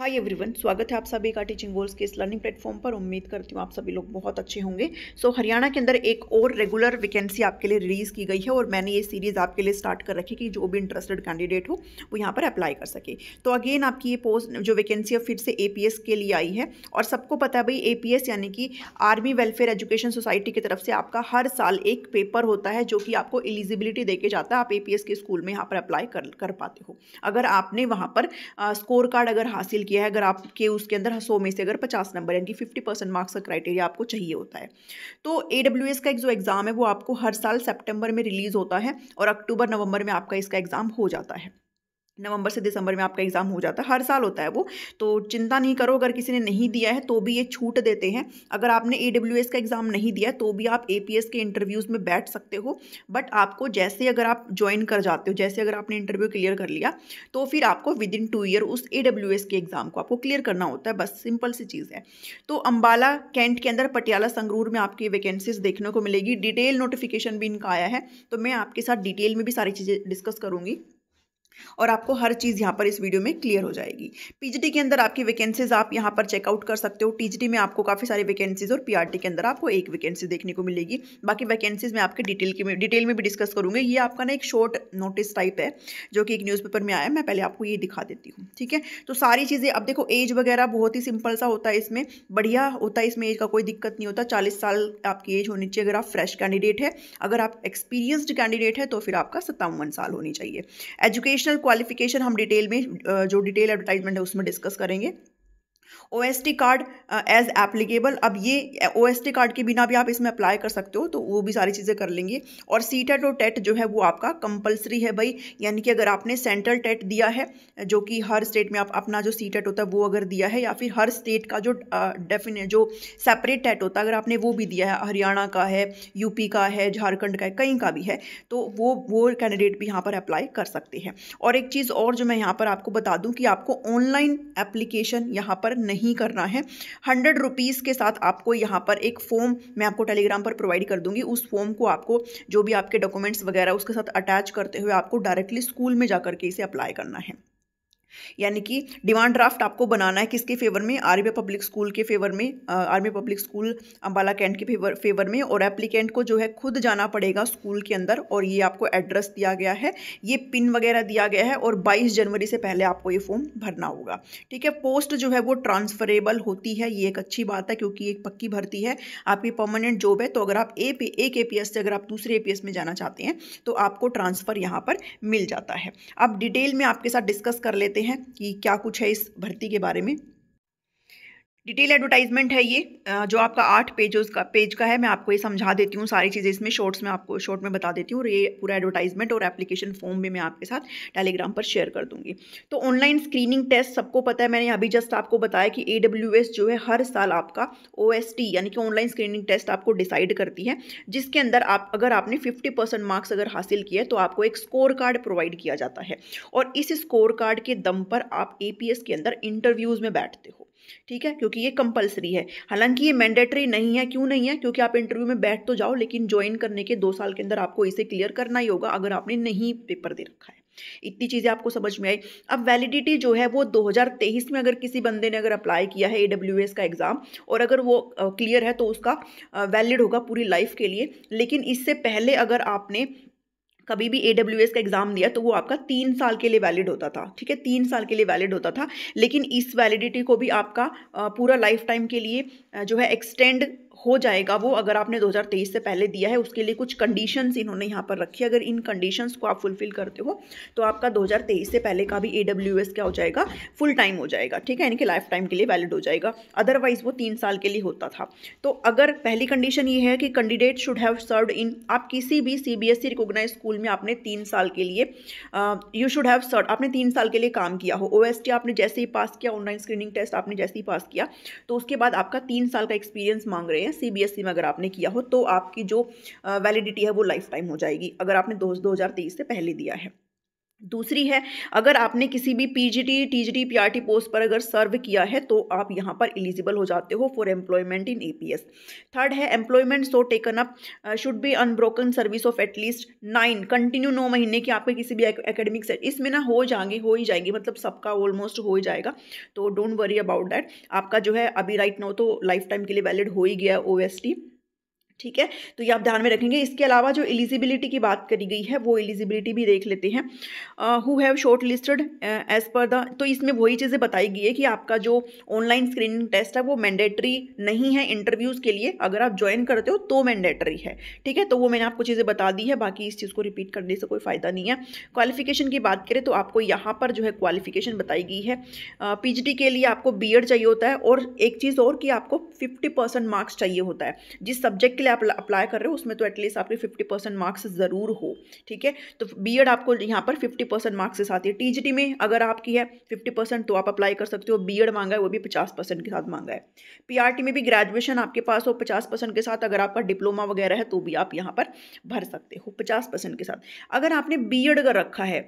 hi everyone स्वागत है आप सभी का टीचिंग गोल्स के इस लर्निंग प्लेटफॉर्म पर उम्मीद करती हूँ आप सभी लोग बहुत अच्छे होंगे सो so, हरियाणा के अंदर एक और रेगुलर वैकेंसी आपके लिए रिलीज़ की गई है और मैंने ये सीरीज़ आपके लिए स्टार्ट कर रखी कि जो भी इंटरेस्टेड कैंडिडेट हो वो यहाँ पर अप्लाई कर सके तो अगेन आपकी ये पोस्ट जो वैकेंसी है फिर से ए के लिए आई है और सबको पता है भाई ए यानी कि आर्मी वेलफेयर एजुकेशन सोसाइटी की तरफ से आपका हर साल एक पेपर होता है जो कि आपको एलिजिबिलिटी देके जाता है आप ए के स्कूल में यहाँ पर अप्लाई कर कर पाते हो अगर आपने वहाँ पर स्कोर कार्ड अगर हासिल किया है अगर आपके उसके अंदर सौ में से अगर पचास नंबर यानी कि फिफ्टी परसेंट मार्क्स का क्राइटेरिया आपको चाहिए होता है तो ए डब्ल्यू एस का एक जो एग्ज़ाम है वो आपको हर साल सेप्टेम्बर में रिलीज़ होता है और अक्टूबर नवंबर में आपका इसका एग्ज़ाम हो जाता है नवंबर से दिसंबर में आपका एग्ज़ाम हो जाता है हर साल होता है वो तो चिंता नहीं करो अगर किसी ने नहीं दिया है तो भी ये छूट देते हैं अगर आपने ए का एग्ज़ाम नहीं दिया तो भी आप ए के इंटरव्यूज़ में बैठ सकते हो बट आपको जैसे अगर आप ज्वाइन कर जाते हो जैसे अगर आपने इंटरव्यू क्लियर कर लिया तो फिर आपको विद इन टू ईयर उस ए के एग्ज़ाम को आपको क्लियर करना होता है बस सिंपल सी चीज़ है तो अम्बाला कैंट के अंदर पटियाला संगरूर में आपकी वैकेंसीज देखने को मिलेगी डिटेल नोटिफिकेशन भी इनका आया है तो मैं आपके साथ डिटेल में भी सारी चीज़ें डिस्कस करूँगी और आपको हर चीज़ यहाँ पर इस वीडियो में क्लियर हो जाएगी पीजीटी के अंदर आपकी वैकेंसीज आप यहाँ पर चेकआउट कर सकते हो टीजीटी में आपको काफ़ी सारी वैकेंसीज और पीआरटी के अंदर आपको एक वैकेंसी देखने को मिलेगी बाकी वैकेंसीज में आपके डिटेल के में डिटेल में भी डिस्कस करूँगी ये आपका ना एक शॉर्ट नोटिस टाइप है जो कि एक न्यूज़पेपर में आया मैं पहले आपको ये दिखा देती हूँ ठीक है तो सारी चीज़ें अब देखो एज वगैरह बहुत ही सिंपल सा होता है इसमें बढ़िया होता है इसमें एज का कोई दिक्कत नहीं होता चालीस साल आपकी एज होनी चाहिए अगर आप फ्रेश कैंडिडेट है अगर आप एक्सपीरियंसड कैंडिडेट है तो फिर आपका सत्तावन साल होनी चाहिए एजुकेशन प्रोफेशनल क्वालिफिकेशन हम डिटेल में जो डिटेल एडवर्टाइजमेंट है उसमें डिस्कस करेंगे O S T card as applicable अब ये ओ एस टी कार्ड के बिना भी आप इसमें अप्लाई कर सकते हो तो वो भी सारी चीज़ें कर लेंगे और सी टेट और टेट जो है वो आपका कंपलसरी है भाई यानी कि अगर आपने सेंट्रल टेट दिया है जो कि हर स्टेट में आप अपना जो सी टेट होता है वो अगर दिया है या फिर हर स्टेट का जो डेफिने uh, जो सेपरेट टेट होता है अगर आपने वो भी दिया है हरियाणा का है यूपी का है झारखंड का है कहीं का भी है तो वो वो कैंडिडेट भी यहाँ पर अप्लाई कर सकते हैं और एक चीज़ और जो मैं यहाँ पर आपको बता दूँ कि आपको ऑनलाइन एप्लीकेशन यहाँ पर नहीं करना है हंड्रेड रुपीज़ के साथ आपको यहाँ पर एक फॉर्म मैं आपको टेलीग्राम पर प्रोवाइड कर दूंगी उस फॉर्म को आपको जो भी आपके डॉक्यूमेंट्स वगैरह उसके साथ अटैच करते हुए आपको डायरेक्टली स्कूल में जा के इसे अप्लाई करना है यानी कि डिमांड ड्राफ्ट आपको बनाना है किसके फेवर में आरबीआई पब्लिक स्कूल के फेवर में army public school Ambala Cantt के फेवर फेवर में और एप्लीकेंट को जो है खुद जाना पड़ेगा स्कूल के अंदर और ये आपको एड्रेस दिया गया है ये पिन वगैरह दिया गया है और बाईस जनवरी से पहले आपको ये फॉर्म भरना होगा ठीक है पोस्ट जो है वो ट्रांसफरेबल होती है ये एक अच्छी बात है क्योंकि एक पक्की भर्ती है आपकी परमानेंट जॉब है तो अगर आप ए पी एक ए से अगर आप दूसरे ए में जाना चाहते हैं तो आपको ट्रांसफ़र यहाँ पर मिल जाता है अब डिटेल में आपके साथ डिस्कस कर लेते हैं हैं कि क्या कुछ है इस भर्ती के बारे में डिटेल एडवर्टाइजमेंट है ये जो आपका आठ पेज़ का पेज का है मैं आपको ये समझा देती हूँ सारी चीज़ें इसमें शॉर्ट्स में आपको शॉर्ट में बता देती हूँ और ये पूरा एडवर्टाइजमेंट और एप्लीकेशन फॉर्म भी मैं आपके साथ टेलीग्राम पर शेयर कर दूँगी तो ऑनलाइन स्क्रीनिंग टेस्ट सबको पता है मैंने अभी जस्ट आपको बताया कि ए जो है हर साल आपका ओ यानी कि ऑनलाइन स्क्रीनिंग टेस्ट आपको डिसाइड करती है जिसके अंदर आप अगर आपने फिफ्टी मार्क्स अगर हासिल किए तो आपको एक स्कोर कार्ड प्रोवाइड किया जाता है और इस स्कोर कार्ड के दम पर आप ए के अंदर इंटरव्यूज़ में बैठते हो ठीक है क्योंकि ये कंपलसरी है हालांकि ये मैंडेटरी नहीं है क्यों नहीं है क्योंकि आप इंटरव्यू में बैठ तो जाओ लेकिन ज्वाइन करने के दो साल के अंदर आपको इसे क्लियर करना ही होगा अगर आपने नहीं पेपर दे रखा है इतनी चीज़ें आपको समझ में आई अब वैलिडिटी जो है वो 2023 में अगर किसी बंदे ने अगर अप्लाई किया है ए का एग्ज़ाम और अगर वो क्लियर है तो उसका वैलिड होगा पूरी लाइफ के लिए लेकिन इससे पहले अगर आपने कभी भी ए का एग्ज़ाम दिया तो वो आपका तीन साल के लिए वैलिड होता था ठीक है तीन साल के लिए वैलिड होता था लेकिन इस वैलिडिटी को भी आपका पूरा लाइफ टाइम के लिए जो है एक्सटेंड हो जाएगा वो अगर आपने 2023 से पहले दिया है उसके लिए कुछ कंडीशंस इन्होंने यहाँ पर रखी अगर इन कंडीशंस को आप फुलफिल करते हो तो आपका 2023 से पहले का भी ए क्या हो जाएगा फुल टाइम हो जाएगा ठीक है यानी कि लाइफ टाइम के लिए वैलिड हो जाएगा अदरवाइज वो तीन साल के लिए होता था तो अगर पहली कंडीशन ये है कि candidate should have serve in आप किसी भी सी बी रिकोगनाइज स्कूल में आपने तीन साल के लिए यू शुड हैव सर्व आपने तीन साल के लिए काम किया हो ओ आपने जैसे ही पास किया ऑनलाइन स्क्रीनिंग टेस्ट आपने जैसे ही पास किया तो उसके बाद आपका तीन साल का एक्सपीरियंस मांग रहे हैं सीबीएसई e में अगर आपने किया हो तो आपकी जो वैलिडिटी है वो लाइफ टाइम हो जाएगी अगर आपने दो, तेईस से पहले दिया है दूसरी है अगर आपने किसी भी P G G T T T P R T post पर अगर सर्व किया है तो आप यहाँ पर एलिजिबल हो जाते हो for employment in A P S third है employment so taken up should be unbroken service of at least nine continue नौ महीने की आपके किसी भी एकेडमिक सेट इसमें ना हो जाएंगे हो ही जाएंगे मतलब सबका ऑलमोस्ट हो ही जाएगा तो डोंट वरी अबाउट दैट आपका जो है अभी राइट right नो तो लाइफ टाइम के लिए वैलिड हो ही गया ओ एस टी ठीक है तो ये आप ध्यान में रखेंगे इसके अलावा जो एलिजिबिलिटी की बात करी गई है वो एलिजिबिलिटी भी देख लेते हैं who have shortlisted as per the तो इसमें वही चीज़ें बताई गई है कि आपका जो ऑनलाइन स्क्रीनिंग टेस्ट है वो मैंडेटरी नहीं है इंटरव्यूज़ के लिए अगर आप ज्वाइन करते हो तो मैंडेटरी है ठीक है तो वो मैंने आपको चीज़ें बता दी है बाकी इस चीज़ को रिपीट करने से कोई फ़ायदा नहीं है क्वालिफिकेशन की बात करें तो आपको यहाँ पर जो है क्वालिफिकेशन बताई गई है पी uh, के लिए आपको बी चाहिए होता है और एक चीज़ और कि आपको फिफ्टी मार्क्स चाहिए होता है जिस सब्जेक्ट के लिए आप अप्लाई कर रहे हो उसमें तो एटलीस्ट आपके फिफ्टी परसेंट मार्क्स ज़रूर हो ठीक है तो बी आपको यहाँ पर फिफ्टी परसेंट मार्क्स के साथ है टी में अगर आपकी है फिफ्टी परसेंट तो आप अप्लाई कर सकते हो बी मांगा है वो भी पचास परसेंट के साथ मांगा है पी में भी ग्रेजुएशन आपके पास हो पचास परसेंट के साथ अगर आपका डिप्लोमा वगैरह है तो भी आप यहाँ पर भर सकते हो पचास परसेंट के साथ अगर आपने बी कर रखा है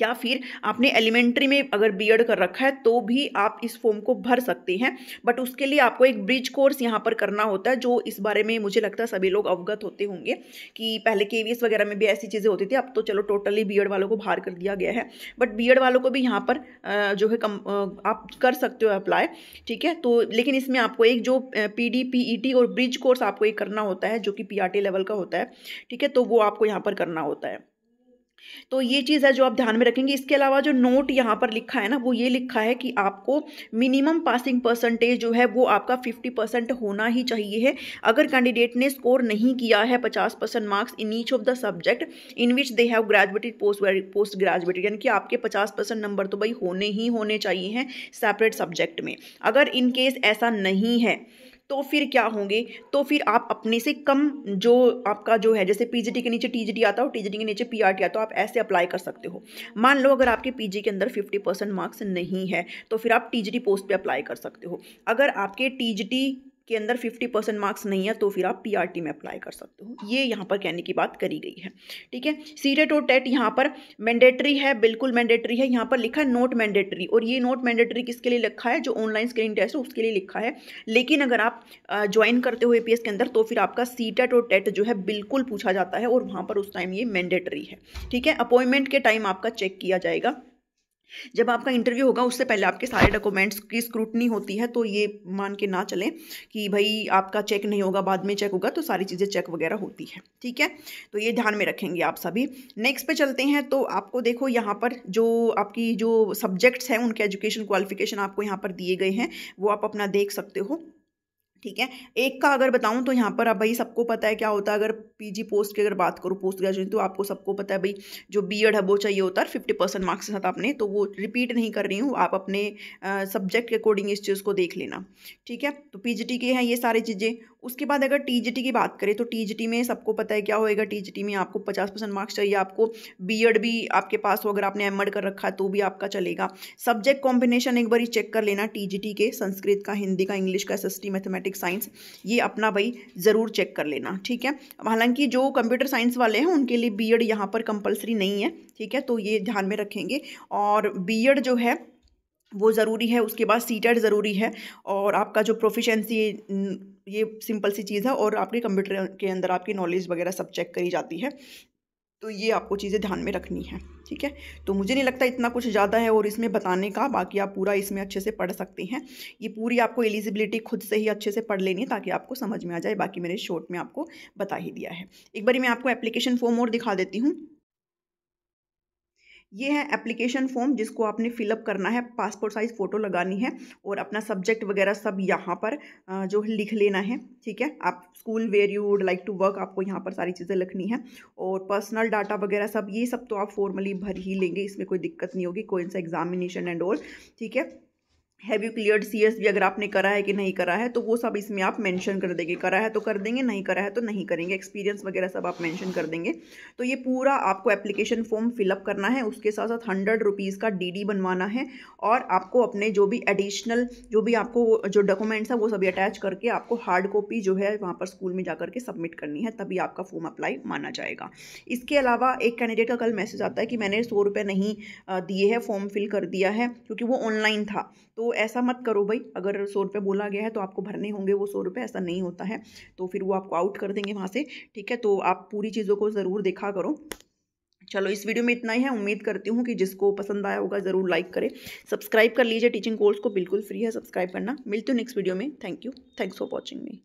या फिर आपने एलिमेंट्री में अगर बीएड कर रखा है तो भी आप इस फॉर्म को भर सकते हैं बट उसके लिए आपको एक ब्रिज कोर्स यहाँ पर करना होता है जो इस बारे में मुझे लगता है सभी लोग अवगत होते होंगे कि पहले के वगैरह में भी ऐसी चीज़ें होती थी अब तो चलो टोटली बी वालों को बाहर कर दिया गया है बट बी वालों को भी यहाँ पर जो है कम आप कर सकते हो अप्लाई ठीक है तो लेकिन इसमें आपको एक जो पी डी e और ब्रिज कोर्स आपको एक करना होता है जो कि पी लेवल का होता है ठीक है तो वो आपको यहाँ पर करना होता है तो ये चीज़ है जो आप ध्यान में रखेंगे इसके अलावा जो नोट यहाँ पर लिखा है ना वो ये लिखा है कि आपको मिनिमम पासिंग परसेंटेज जो है वो आपका 50 परसेंट होना ही चाहिए है अगर कैंडिडेट ने स्कोर नहीं किया है 50 percent marks in each of the subject in which they have graduated post post graduated यानी कि आपके पचास परसेंट नंबर तो भाई होने ही होने चाहिए हैं सेपरेट सब्जेक्ट में अगर इनकेस ऐसा नहीं है तो फिर क्या होंगे तो फिर आप अपने से कम जो आपका जो है जैसे पीजीटी के नीचे टीजीटी आता हो टीजीटी के नीचे पीआरटी आता हो तो आप ऐसे अप्लाई कर सकते हो मान लो अगर आपके पीजी के अंदर 50 परसेंट मार्क्स नहीं है तो फिर आप टीजीटी पोस्ट पे अप्लाई कर सकते हो अगर आपके टीजीटी के अंदर 50 परसेंट मार्क्स नहीं है तो फिर आप पीआरटी में अप्लाई कर सकते हो ये यहाँ पर कहने की बात करी गई है ठीक है सी टेट और टेट e यहाँ पर मैंडेटरी है बिल्कुल मैंडेटरी है यहाँ पर लिखा है नोट मैंडेटरी और ये नोट मैंडेटरी किसके लिए लिखा है जो ऑनलाइन स्क्रीन टेस्ट है उसके लिए लिखा है लेकिन अगर आप ज्वाइन करते हो ए के अंदर तो फिर आपका सी टेट और टेट e जो है बिल्कुल पूछा जाता है और वहाँ पर उस टाइम ये मैंडेटरी है ठीक है अपॉइंटमेंट के टाइम आपका चेक किया जाएगा जब आपका इंटरव्यू होगा उससे पहले आपके सारे डॉक्यूमेंट्स की स्क्रूटनी होती है तो ये मान के ना चलें कि भाई आपका चेक नहीं होगा बाद में चेक होगा तो सारी चीज़ें चेक वगैरह होती है ठीक है तो ये ध्यान में रखेंगे आप सभी नेक्स्ट पे चलते हैं तो आपको देखो यहाँ पर जो आपकी जो सब्जेक्ट्स हैं उनके एजुकेशन क्वालिफिकेशन आपको यहाँ पर दिए गए हैं वो आप अपना देख सकते हो ठीक है एक का अगर बताऊं तो यहाँ पर अब भाई सबको पता है क्या होता है अगर पीजी पोस्ट की अगर बात करूँ पोस्ट ग्रेजुएशन तो आपको सबको पता है भाई जो बी एड है वो चाहिए होता है फिफ्टी परसेंट मार्क्स के साथ आपने तो वो रिपीट नहीं कर रही हूँ आप अपने सब्जेक्ट के अकॉर्डिंग इस चीज़ को देख लेना ठीक है तो पी के हैं ये सारी चीज़ें उसके बाद अगर टीजीटी की बात करें तो टीजीटी में सबको पता है क्या होएगा टीजीटी में आपको पचास परसेंट मार्क्स चाहिए आपको बीएड भी आपके पास हो अगर आपने एम कर रखा है तो भी आपका चलेगा सब्जेक्ट कॉम्बिनेशन एक बार चेक कर लेना टीजीटी के संस्कृत का हिंदी का इंग्लिश का एस मैथमेटिक्स साइंस ये अपना भाई ज़रूर चेक कर लेना ठीक है हालांकि जो कंप्यूटर साइंस वाले हैं उनके लिए बी एड यहाँ पर कंपलसरी नहीं है ठीक है तो ये ध्यान में रखेंगे और बी एड जो है वो ज़रूरी है उसके बाद सीटेट ज़रूरी है और आपका जो प्रोफिशेंसी ये सिंपल सी चीज़ है और आपके कंप्यूटर के अंदर आपकी नॉलेज वगैरह सब चेक करी जाती है तो ये आपको चीज़ें ध्यान में रखनी है ठीक है तो मुझे नहीं लगता इतना कुछ ज़्यादा है और इसमें बताने का बाकी आप पूरा इसमें अच्छे से पढ़ सकते हैं ये पूरी आपको एलिजिबिलिटी खुद से ही अच्छे से पढ़ लेनी है ताकि आपको समझ में आ जाए बाकी मैंने शॉर्ट में आपको बता ही दिया है एक बार मैं आपको एप्लीकेशन फॉर्म और दिखा देती हूँ ये है एप्लीकेशन फॉर्म जिसको आपने फिलअप करना है पासपोर्ट साइज़ फ़ोटो लगानी है और अपना सब्जेक्ट वगैरह सब यहाँ पर जो लिख लेना है ठीक है आप school where you would like to work आपको यहाँ पर सारी चीज़ें लिखनी है और पर्सनल डाटा वगैरह सब ये सब तो आप फॉर्मली भर ही लेंगे इसमें कोई दिक्कत नहीं होगी कोई सा एग्जामिनेशन एंड ऑल ठीक है have you clear C S भी अगर आपने करा है कि नहीं करा है तो वो सब इसमें आप मेंशन कर देंगे करा है तो कर देंगे नहीं करा है तो नहीं करेंगे एक्सपीरियंस वगैरह सब आप मेंशन कर देंगे तो ये पूरा आपको एप्लीकेशन फॉर्म फिलअप करना है उसके साथ साथ हंड्रेड रुपीज़ का डीडी बनवाना है और आपको अपने जो भी एडिशनल जो भी आपको जो डॉक्यूमेंट्स है वो सभी अटैच करके आपको हार्ड कॉपी जो है वहाँ पर स्कूल में जा करके सबमिट करनी है तभी आपका फॉर्म अप्लाई माना जाएगा इसके अलावा एक कैंडिडेट का कल मैसेज आता है कि मैंने सौ रुपये नहीं दिए है फॉर्म फिल कर दिया है क्योंकि वो ऑनलाइन था तो तो ऐसा मत करो भाई अगर सौ रुपये बोला गया है तो आपको भरने होंगे वो सौ रुपये ऐसा नहीं होता है तो फिर वो आपको आउट कर देंगे वहाँ से ठीक है तो आप पूरी चीज़ों को ज़रूर देखा करो चलो इस वीडियो में इतना ही है उम्मीद करती हूँ कि जिसको पसंद आया होगा ज़रूर लाइक करें सब्सक्राइब कर लीजिए टीचिंग कोर्स को बिल्कुल फ्री है सब्सक्राइब करना मिलती हूँ नेक्स्ट वीडियो में thank you thanks for watching me